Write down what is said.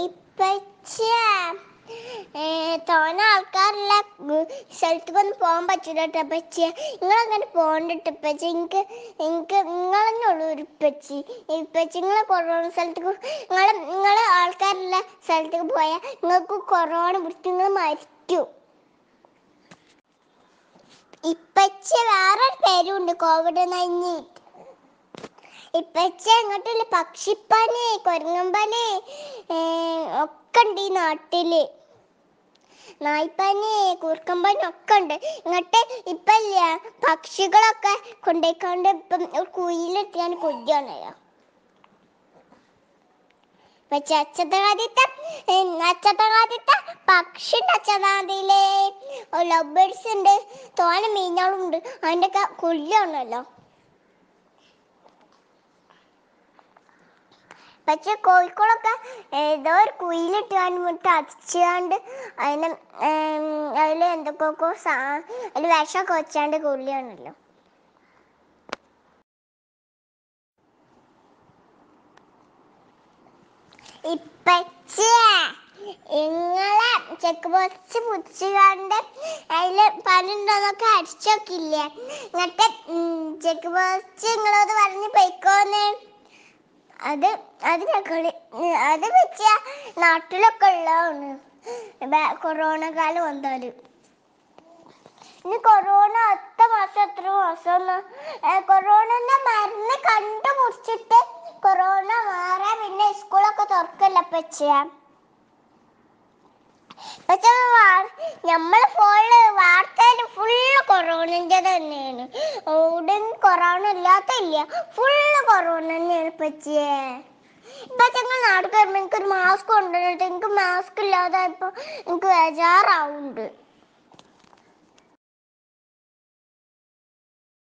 ഇപ്പച്ചേ തോന ആൾക്കാരുള്ള സ്ഥലത്തേക്ക് ഒന്നും പോകാൻ പറ്റില്ല കേട്ടോ പച്ചി നിങ്ങളങ്ങനെ പോകണ്ടിട്ട് പച്ചി എനിക്ക് എനിക്ക് നിങ്ങളെന്നുള്ളൂ ഒരു പച്ചി പച്ചി നിങ്ങളെ കൊറോണ സ്ഥലത്തേക്ക് നിങ്ങൾ നിങ്ങൾ ആൾക്കാരുള്ള സ്ഥലത്തേക്ക് പോയാൽ നിങ്ങൾക്ക് കൊറോണ പിടിച്ച് നിങ്ങൾ മരിക്കും ഇപ്പച്ചി വേറെ പേരുണ്ട് കോവിഡ് നയൻറ്റീൻ ഇപ്പച്ച അങ്ങോട്ടുള്ള പക്ഷിപ്പാനെ കുരങ്ങമ്പാനെ ഒക്കെ ഉണ്ട് ഈ നാട്ടില് നായ്പ്പാനെ കൂർക്കമ്പാനും ഒക്കെ ഉണ്ട് എന്നിട്ട് ഇപ്പല്ല പക്ഷികളൊക്കെ കൊണ്ടേക്കാണ്ട് ഇപ്പം ഒരു കുയിലെത്തിയാണ് കൊതിയാണല്ലോ പക്ഷെ അച്ഛത്തകാതിത്തെ അച്ഛത്തകാതിത്തെ പക്ഷി ഉണ്ട് അച്ഛതാതിയിലെ ലവ് ഉണ്ട് തോന മീനുകളുണ്ട് അതിൻ്റെയൊക്കെ കുല്ലാണല്ലോ പക്ഷെ കോഴിക്കോളൊക്കെ ഏതോ ഒരു കുയിലിട്ട് കാണുമ്പോട്ട് അടിച്ചുകൊണ്ട് അതിന് അതിൽ എന്തൊക്കെയൊക്കെ അതിൽ വിഷമൊക്കെ വെച്ചാണ്ട് കൊല്ലുകയാണല്ലോ ഇപ്പച്ചേ നിങ്ങളെ ചെക്ക് ബോക്സ് പുടിച്ചുകൊണ്ട് അതിൽ പണിണ്ടോന്നൊക്കെ അടിച്ചൊക്കില്ലേ എന്നിട്ട് ചെക്ക് ബോക്സ് നിങ്ങളോട് പറഞ്ഞ് പൊയ്ക്കോന്നേ അത് അത് ഞങ്ങൾ അത് വെച്ച നാട്ടിലൊക്കെ ഉള്ളതാണ് കൊറോണ കാലം വന്നാല് ഇനി കൊറോണ അത്ത മാസം എത്ര മാസം കൊറോണന്റെ മരുന്ന് കണ്ടുപിടിച്ചിട്ട് കൊറോണ മാറാൻ പിന്നെ സ്കൂളൊക്കെ തുറക്കല്ല പച്ചയാ പക്ഷെ നമ്മൾ അവിടെ കൊറോണ ഇല്ലാത്തില്ല ഇല്ല ഫുള്ള് കൊറോണ തന്നെയാണ് പറ്റിയേ ഇപ്പൊ ഞങ്ങൾ നാട് കയറുമ്പോ എനിക്കൊരു മാസ്ക് കൊണ്ടുവന്നിട്ട് എനിക്ക് മാസ്ക് ഇല്ലാതെ ഇല്ലാതായപ്പോ എനിക്ക് ബേജാറാവുന്നുണ്ട്